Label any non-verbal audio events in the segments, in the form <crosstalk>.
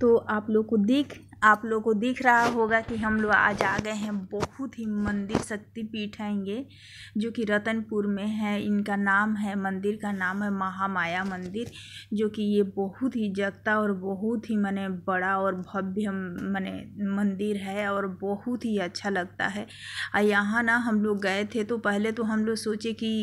तो आप लोग को देख आप लोग को दिख रहा होगा कि हम लोग आज आ गए हैं बहुत ही मंदिर शक्तिपीठ हैं ये जो कि रतनपुर में है इनका नाम है मंदिर का नाम है महामाया मंदिर जो कि ये बहुत ही जगता और बहुत ही मैंने बड़ा और भव्य मैंने मंदिर है और बहुत ही अच्छा लगता है यहाँ ना हम लोग गए थे तो पहले तो हम लोग सोचे कि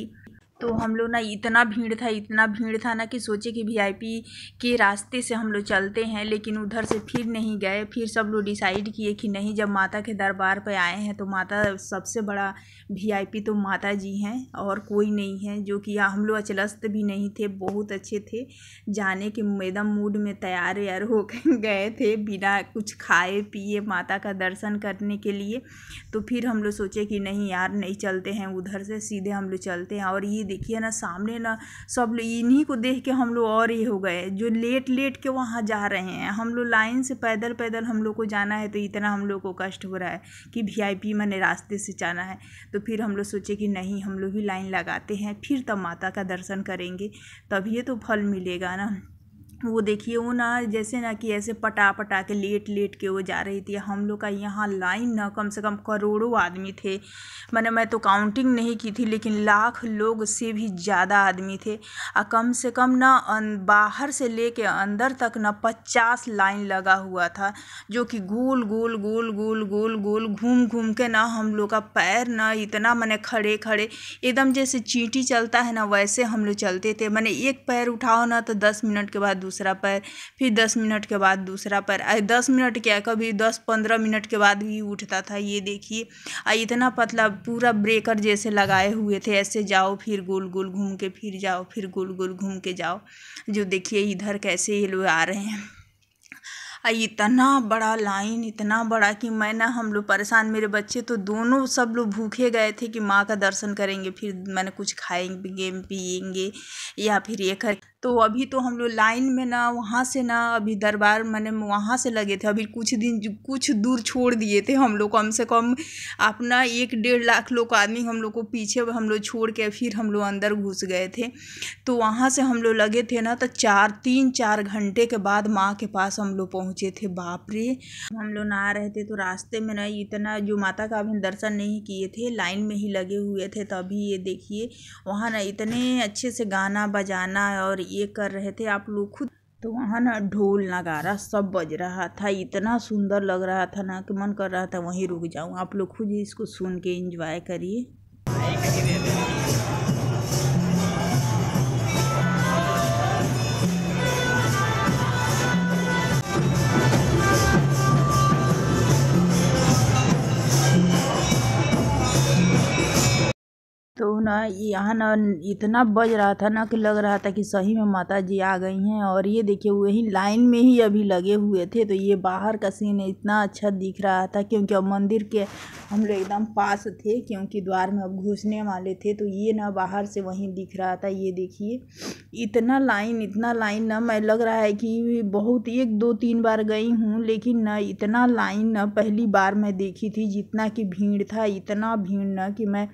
तो हम लोग ना इतना भीड़ था इतना भीड़ था ना कि सोचे कि वीआईपी के रास्ते से हम लोग चलते हैं लेकिन उधर से फिर नहीं गए फिर सब लोग डिसाइड किए कि नहीं जब माता के दरबार पर आए हैं तो माता सबसे बड़ा वीआईपी तो माता जी हैं और कोई नहीं है जो कि हम लोग अचलस्त भी नहीं थे बहुत अच्छे थे जाने के एकदम मूड में तैयार यार हो <laughs> गए थे बिना कुछ खाए पिए माता का दर्शन करने के लिए तो फिर हम लोग सोचे कि नहीं यार नहीं चलते हैं उधर से सीधे हम लोग चलते हैं और ये देखिए ना सामने ना सब इन्हीं को देख के हम लोग और ये हो गए जो लेट लेट के वहाँ जा रहे हैं हम लोग लाइन से पैदल पैदल हम लोग को जाना है तो इतना हम लोग को कष्ट हो रहा है कि वी आई पी मैंने रास्ते से जाना है तो फिर हम लोग सोचे कि नहीं हम लोग भी लाइन लगाते हैं फिर तब माता का दर्शन करेंगे तभी तो फल मिलेगा ना वो देखिए वो ना जैसे ना कि ऐसे पटा पटा के लेट लेट के वो जा रही थी हम लोग का यहाँ लाइन ना कम से कम करोड़ों आदमी थे मैंने मैं तो काउंटिंग नहीं की थी लेकिन लाख लोग से भी ज़्यादा आदमी थे और कम से कम ना बाहर से ले कर अंदर तक ना पचास लाइन लगा हुआ था जो कि गोल गोल गोल गोल गोल गोल घूम घूम के ना हम लोग का पैर ना इतना मैंने खड़े खड़े एकदम जैसे चींटी चलता है ना वैसे हम लोग चलते थे मैंने एक पैर उठाओ ना तो दस मिनट के बाद दूसरा पैर फिर दस मिनट के बाद दूसरा पैर दस मिनट क्या कभी दस पंद्रह मिनट के बाद भी उठता था ये देखिए आ इतना पतला पूरा ब्रेकर जैसे लगाए हुए थे ऐसे जाओ फिर गोल गोल घूम के फिर जाओ फिर गोल गोल घूम के जाओ जो देखिए इधर कैसे ये लोग आ रहे हैं इतना बड़ा लाइन इतना बड़ा कि मैं ना हम लोग परेशान मेरे बच्चे तो दोनों सब लोग भूखे गए थे कि माँ का दर्शन करेंगे फिर मैंने कुछ खाएंगे पिएंगे या फिर ये कर तो अभी तो हम लोग लाइन में ना वहाँ से ना अभी दरबार मैंने वहाँ से लगे थे अभी कुछ दिन कुछ दूर छोड़ दिए थे हम लोग कम से कम अपना एक डेढ़ लाख लोग आदमी हम लोग को पीछे हम लोग छोड़ के फिर हम लोग अंदर घुस गए थे तो वहाँ से हम लोग लगे थे ना तो चार तीन चार घंटे के बाद माँ के पास हम लोग पहुँचे थे बाप रे हम लोग ना रहे थे तो रास्ते में ना इतना जो माता का अभी दर्शन नहीं किए थे लाइन में ही लगे हुए थे तभी ये देखिए वहाँ ना इतने अच्छे से गाना बजाना और ये कर रहे थे आप लोग खुद तो वहाँ ना ढोल नगारा सब बज रहा था इतना सुंदर लग रहा था ना कि मन कर रहा था वहीं रुक जाऊँ आप लोग खुद ही इसको सुन के इंजॉय करिए ना यहाँ ना इतना बज रहा था ना कि लग रहा था कि सही में माता जी आ गई हैं और ये देखिए वही लाइन में ही अभी लगे हुए थे तो ये बाहर का सीन इतना अच्छा दिख रहा था क्योंकि अब मंदिर के हम लोग एकदम पास थे क्योंकि द्वार में अब घुसने वाले थे तो ये ना बाहर से वहीं दिख रहा था ये देखिए इतना लाइन इतना लाइन ना मैं लग रहा है कि बहुत एक दो तीन बार गई हूँ लेकिन न इतना लाइन न पहली बार मैं देखी थी जितना कि भीड़ था इतना भीड़ न कि मैं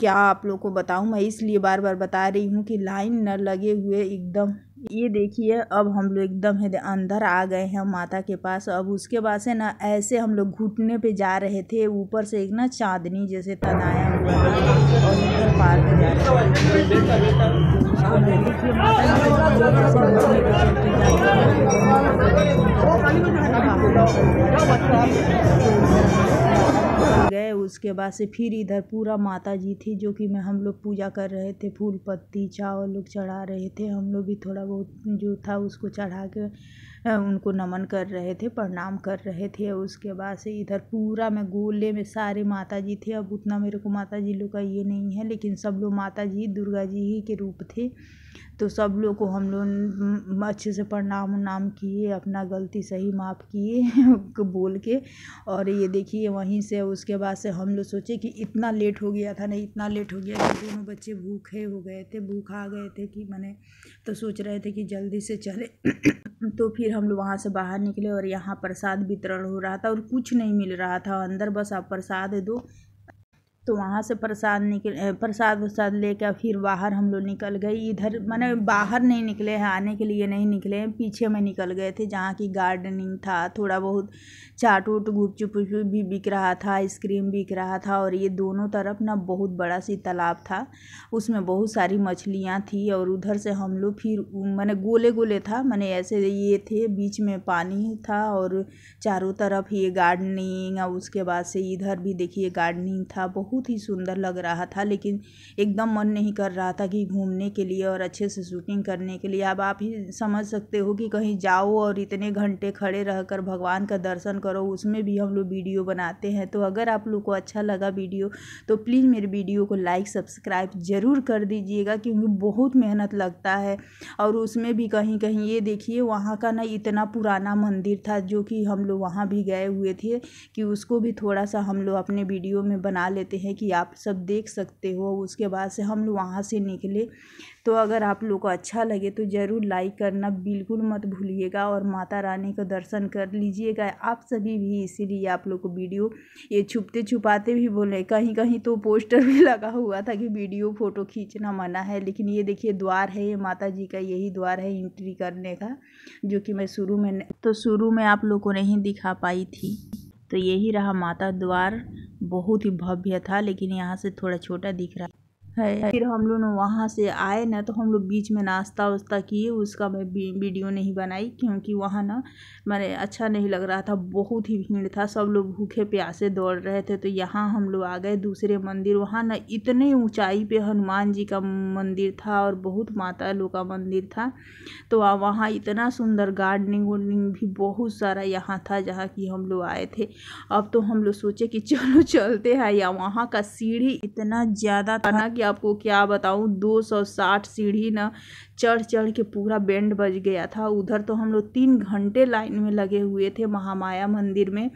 क्या आप लोग को बताऊँ मैं इसलिए बार बार बता रही हूँ कि लाइन न लगे हुए एकदम ये देखिए अब हम लोग एकदम है अंदर आ गए हैं माता के पास अब उसके बाद से ना ऐसे हम लोग घुटने पे जा रहे थे ऊपर से एक ना चांदनी जैसे तनाया हुआ और इधर पार में जा रहे थे उसके बाद से फिर इधर पूरा माता जी थी जो कि मैं हम लोग पूजा कर रहे थे फूल पत्ती चावल लोग चढ़ा रहे थे हम लोग भी थोड़ा बहुत जो था उसको चढ़ा के उनको नमन कर रहे थे प्रणाम कर रहे थे उसके बाद से इधर पूरा मैं गोले में सारे माता जी थे अब उतना मेरे को माता जी लोग का ये नहीं है लेकिन सब लोग माता जी दुर्गा जी ही के रूप थे तो सब लोग को हम लोग अच्छे से प्रणाम उनाम किए अपना गलती सही माफ़ किए <laughs> बोल के और ये देखिए वहीं से उसके बाद से हम लोग सोचे कि इतना लेट हो गया था नहीं इतना लेट हो गया कि दोनों बच्चे भूखे हो गए थे भूखा आ गए थे कि मैंने तो सोच रहे थे कि जल्दी से चले <coughs> तो फिर हम लोग वहाँ से बाहर निकले और यहाँ प्रसाद वितरण हो रहा था और कुछ नहीं मिल रहा था अंदर बस आप प्रसाद दो तो वहाँ से प्रसाद निकल प्रसाद वरसाद लेकर फिर बाहर हम लोग निकल गए इधर मैंने बाहर नहीं निकले हैं आने के लिए नहीं निकले हैं पीछे में निकल गए थे जहाँ की गार्डनिंग था थोड़ा बहुत चाट उट गुपचुप भी बिक रहा था आइसक्रीम बिक रहा था और ये दोनों तरफ ना बहुत बड़ा सी तालाब था उसमें बहुत सारी मछलियाँ थी और उधर से हम लोग फिर मैंने गोले गोले था मैंने ऐसे ये थे बीच में पानी था और चारों तरफ ये गार्डनिंग और उसके बाद से इधर भी देखिए गार्डनिंग था बहुत बहुत ही सुंदर लग रहा था लेकिन एकदम मन नहीं कर रहा था कि घूमने के लिए और अच्छे से शूटिंग करने के लिए अब आप ही समझ सकते हो कि कहीं जाओ और इतने घंटे खड़े रहकर भगवान का दर्शन करो उसमें भी हम लोग वीडियो बनाते हैं तो अगर आप लोग को अच्छा लगा वीडियो तो प्लीज़ मेरे वीडियो को लाइक सब्सक्राइब ज़रूर कर दीजिएगा क्योंकि बहुत मेहनत लगता है और उसमें भी कहीं कहीं ये देखिए वहाँ का ना इतना पुराना मंदिर था जो कि हम लोग वहाँ भी गए हुए थे कि उसको भी थोड़ा सा हम लोग अपने वीडियो में बना लेते हैं है कि आप सब देख सकते हो उसके बाद से हम लोग वहाँ से निकले तो अगर आप लोग को अच्छा लगे तो ज़रूर लाइक करना बिल्कुल मत भूलिएगा और माता रानी का दर्शन कर लीजिएगा आप सभी भी इसीलिए आप लोग को वीडियो ये छुपते छुपाते भी बोले कहीं कहीं तो पोस्टर भी <laughs> लगा हुआ था कि वीडियो फ़ोटो खींचना मना है लेकिन ये देखिए द्वार है ये माता जी का यही द्वार है एंट्री करने का जो कि मैं शुरू में तो शुरू में आप लोग को नहीं दिखा पाई थी तो यही रहा माता द्वार बहुत ही भव्य था लेकिन यहाँ से थोड़ा छोटा दिख रहा है। है फिर हम लोग वहाँ से आए ना तो हम लोग बीच में नाश्ता वास्ता किए उसका मैं वीडियो नहीं बनाई क्योंकि वहाँ ना मैंने अच्छा नहीं लग रहा था बहुत ही भीड़ था सब लोग भूखे प्यासे दौड़ रहे थे तो यहाँ हम लोग आ गए दूसरे मंदिर वहाँ ना इतने ऊंचाई पे हनुमान जी का मंदिर था और बहुत माता लोग का मंदिर था तो वहाँ इतना सुंदर गार्डनिंग वार्डनिंग भी बहुत सारा यहाँ था जहाँ कि हम लोग आए थे अब तो हम लोग सोचे कि चलो चलते हैं या वहाँ का सीढ़ी इतना ज़्यादा था ना कि आपको क्या बताऊँ 260 सीढ़ी ना चढ़ चढ़ के पूरा बैंड बज गया था उधर तो हम लोग तीन घंटे लाइन में लगे हुए थे महामाया मंदिर में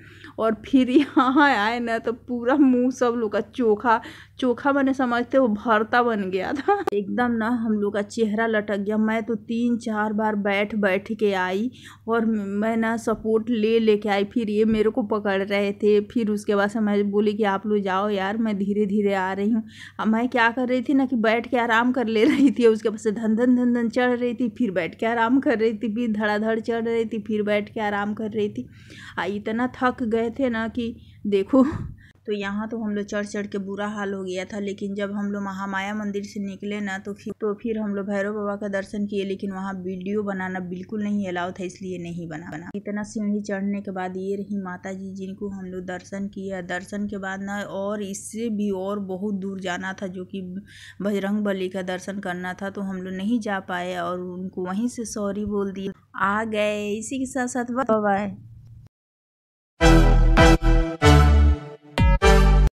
और फिर यहाँ आए ना तो पूरा मुंह सब लोग का चोखा चोखा मैंने समझते वो भरता बन गया था एकदम ना हम लोग का चेहरा लटक गया मैं तो तीन चार बार बैठ बैठ के आई और मैं ना सपोर्ट ले लेके आई फिर ये मेरे को पकड़ रहे थे फिर उसके बाद से मैं बोली कि आप लोग जाओ यार मैं धीरे धीरे आ रही हूँ मैं क्या कर रही थी ना कि बैठ के आराम कर ले रही थी उसके बाद से धन धन धन धन चढ़ रही थी फिर बैठ के आराम कर रही थी फिर धड़ाधड़ चढ़ रही थी फिर बैठ के आराम कर रही थी आ इतना थक गए थे ना कि देखो तो यहाँ तो हम लोग चढ़ चढ़ के बुरा हाल हो गया था लेकिन जब हम लोग महामाया मंदिर से निकले ना तो फिर तो फिर हम लोग भैरव बाबा का दर्शन किए लेकिन वहाँ वीडियो बनाना बिल्कुल नहीं अलाउ था इसलिए नहीं बना बना इतना सीढ़ी चढ़ने के बाद ये रही माता जी जिनको हम लोग दर्शन किए दर्शन के बाद ना और इससे भी और बहुत दूर जाना था जो कि बजरंग बली का दर्शन करना था तो हम लोग नहीं जा पाए और उनको वहीं से सॉरी बोल दिए आ गए इसी के साथ साथ बाय